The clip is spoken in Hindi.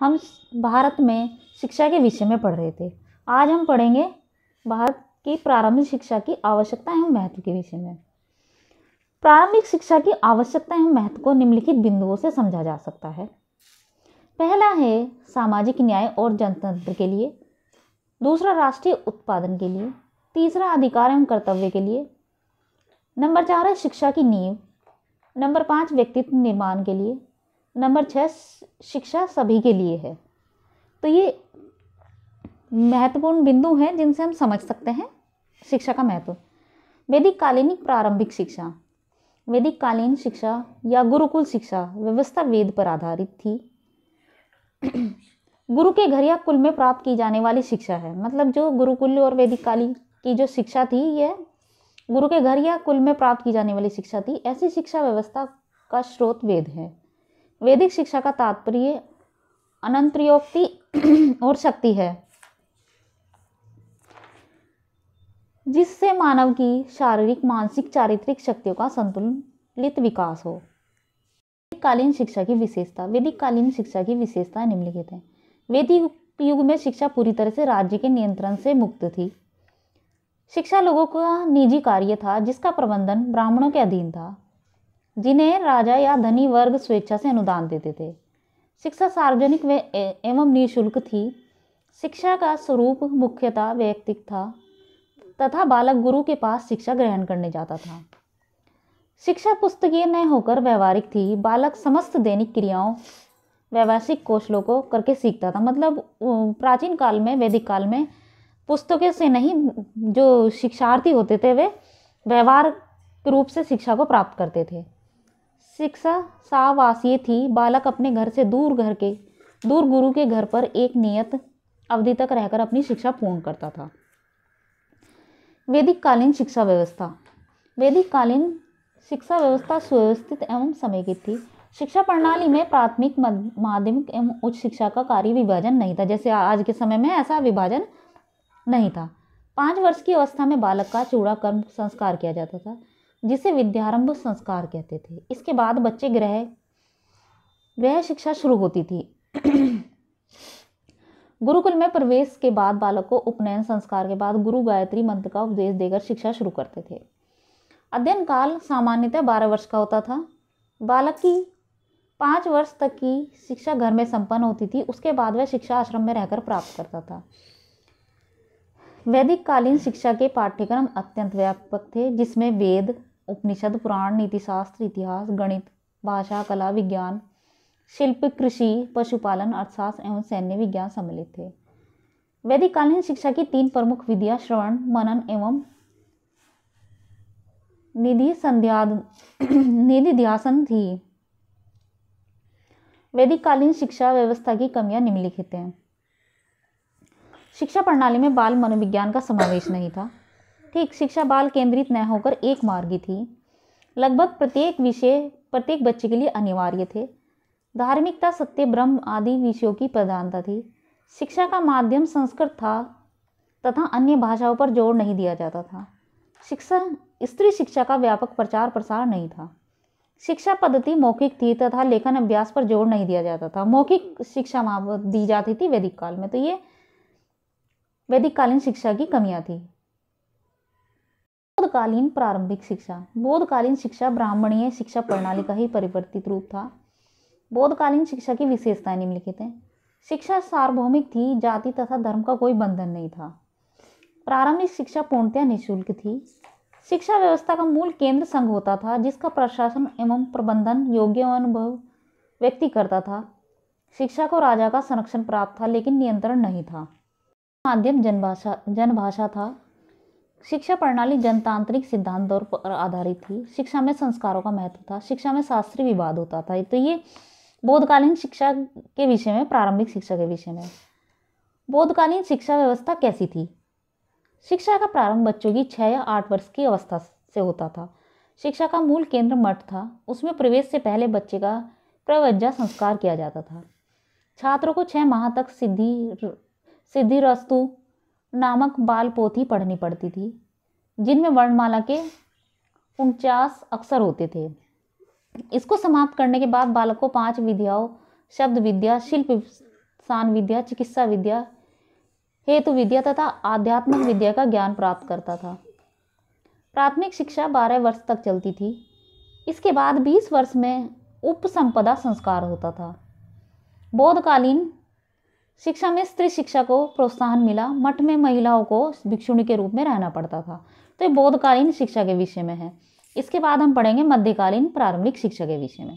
हम भारत में शिक्षा के विषय में पढ़ रहे थे आज हम पढ़ेंगे भारत की प्रारंभिक शिक्षा की आवश्यकता एवं महत्व के विषय में प्रारंभिक शिक्षा की आवश्यकता एवं महत्व को निम्नलिखित बिंदुओं से समझा जा सकता है पहला है सामाजिक न्याय और जनतंत्र के लिए दूसरा राष्ट्रीय उत्पादन के लिए तीसरा अधिकार एवं कर्तव्य के लिए नंबर चार है शिक्षा की नींव नंबर पाँच व्यक्तित्व निर्माण के लिए नंबर छः शिक्षा सभी के लिए है तो ये महत्वपूर्ण बिंदु हैं जिनसे हम समझ सकते हैं शिक्षा का महत्व वैदिक कालीन प्रारंभिक शिक्षा वैदिक कालीन शिक्षा या गुरुकुल शिक्षा व्यवस्था वेद पर आधारित थी गुरु के घर या कुल में प्राप्त की जाने वाली शिक्षा है मतलब जो गुरुकुल और वैदिक कालीन की जो शिक्षा थी यह गुरु के घर या कुल में प्राप्त की जाने वाली शिक्षा थी ऐसी शिक्षा व्यवस्था का स्रोत वेद है वैदिक शिक्षा का तात्पर्य अनंतोक्ति और शक्ति है जिससे मानव की शारीरिक मानसिक चारित्रिक शक्तियों का संतुलित विकास हो वैदिक कालीन शिक्षा की विशेषता वैदिक कालीन शिक्षा की विशेषता निम्नलिखित है वैदिक युग में शिक्षा पूरी तरह से राज्य के नियंत्रण से मुक्त थी शिक्षा लोगों का निजी कार्य था जिसका प्रबंधन ब्राह्मणों के अधीन था जिन्हें राजा या धनी वर्ग स्वेच्छा से अनुदान देते थे शिक्षा सार्वजनिक व एवं निःशुल्क थी शिक्षा का स्वरूप मुख्यतः व्यक्तिक था तथा बालक गुरु के पास शिक्षा ग्रहण करने जाता था शिक्षा पुस्तकीय न होकर व्यवहारिक थी बालक समस्त दैनिक क्रियाओं व्यावसायिक कौशलों को करके सीखता था मतलब प्राचीन काल में वैदिक काल में पुस्तकें से नहीं जो शिक्षार्थी होते थे वे व्यवहार रूप से शिक्षा को प्राप्त करते थे शिक्षा सावास ये थी बालक अपने घर से दूर घर के दूर गुरु के घर पर एक नियत अवधि तक रहकर अपनी शिक्षा पूर्ण करता था वैदिक कालीन शिक्षा व्यवस्था वैदिक कालीन शिक्षा व्यवस्था सुव्यवस्थित एवं समेकित थी शिक्षा प्रणाली में प्राथमिक माध्यमिक एवं उच्च शिक्षा का कार्य विभाजन नहीं था जैसे आज के समय में ऐसा विभाजन नहीं था पाँच वर्ष की अवस्था में बालक का चूड़ा कर्म संस्कार किया जाता था जिसे विद्यारंभ संस्कार कहते थे इसके बाद बच्चे ग्रह ग्रह शिक्षा शुरू होती थी गुरुकुल में प्रवेश के बाद बालक को उपनयन संस्कार के बाद गुरु गायत्री मंत्र का उपदेश देकर शिक्षा शुरू करते थे अध्ययन काल सामान्यतः बारह वर्ष का होता था बालक की पाँच वर्ष तक की शिक्षा घर में संपन्न होती थी उसके बाद वह शिक्षा आश्रम में रहकर प्राप्त करता था वैदिक कालीन शिक्षा के पाठ्यक्रम अत्यंत व्यापक थे जिसमें वेद उपनिषद पुराण नीति शास्त्र इतिहास गणित भाषा कला विज्ञान शिल्प कृषि पशुपालन अर्थशास्त्र एवं सैन्य विज्ञान सम्मिलित थे वैदिक कालीन शिक्षा की तीन प्रमुख विधियां श्रवण मनन एवं निधि संध्याद निधि ध्यासन थी वैदिक कालीन शिक्षा व्यवस्था की कमियां निम्नलिखित हैं शिक्षा प्रणाली में बाल मनोविज्ञान का समावेश नहीं था ठीक शिक्षा बाल केंद्रित न होकर एक मार्गी थी लगभग प्रत्येक विषय प्रत्येक बच्चे के लिए अनिवार्य थे धार्मिकता सत्य ब्रह्म आदि विषयों की प्रधानता थी शिक्षा का माध्यम संस्कृत था तथा अन्य भाषाओं पर जोर नहीं दिया जाता था शिक्षा स्त्री शिक्षा का व्यापक प्रचार प्रसार नहीं था शिक्षा पद्धति मौखिक थी तथा लेखन अभ्यास पर जोर नहीं दिया जाता था मौखिक शिक्षा दी जाती थी वैदिक काल में तो ये वैदिक कालीन शिक्षा की कमियाँ थी बोधकालीन प्रारंभिक शिक्षा बोधकालीन शिक्षा ब्राह्मणीय शिक्षा प्रणाली का ही परिवर्तित रूप था बोधकालीन शिक्षा की विशेषताएं निम्नलिखित हैं शिक्षा सार्वभौमिक थी जाति तथा धर्म का कोई बंधन नहीं था प्रारंभिक शिक्षा पूर्णतया निःशुल्क थी शिक्षा व्यवस्था का मूल केंद्र संघ होता था जिसका प्रशासन एवं प्रबंधन योग्य अनुभव व्यक्ति करता था शिक्षा को राजा का संरक्षण प्राप्त था लेकिन नियंत्रण नहीं था माध्यम जनभाषा जनभाषा था शिक्षा प्रणाली जनतांत्रिक सिद्धांतों पर आधारित थी शिक्षा में संस्कारों का महत्व था शिक्षा में शास्त्रीय विवाद होता था तो ये बौद्धकालीन शिक्षा के विषय में प्रारंभिक शिक्षा के विषय में बौद्धकालीन शिक्षा व्यवस्था कैसी थी शिक्षा का प्रारंभ बच्चों की छः या आठ वर्ष की अवस्था से होता था शिक्षा का मूल केंद्र मठ था उसमें प्रवेश से पहले बच्चे का प्रवज्जा संस्कार किया जाता था छात्रों को छः माह तक सिद्धि सिद्धि रस्तु नामक बाल पोथी पढ़नी पड़ती थी जिनमें वर्णमाला के उनचास अक्षर होते थे इसको समाप्त करने के बाद बालक को पांच विद्याओं शब्द विद्या शिल्प सान विद्या चिकित्सा विद्या हेतु विद्या तथा आध्यात्मिक विद्या का ज्ञान प्राप्त करता था प्राथमिक शिक्षा बारह वर्ष तक चलती थी इसके बाद बीस वर्ष में उपसंपदा संस्कार होता था बौद्धकालीन शिक्षा में स्त्री शिक्षा को प्रोत्साहन मिला मठ में महिलाओं को भिक्षुणी के रूप में रहना पड़ता था तो ये बौद्धकालीन शिक्षा के विषय में है इसके बाद हम पढ़ेंगे मध्यकालीन प्रारंभिक शिक्षा के विषय में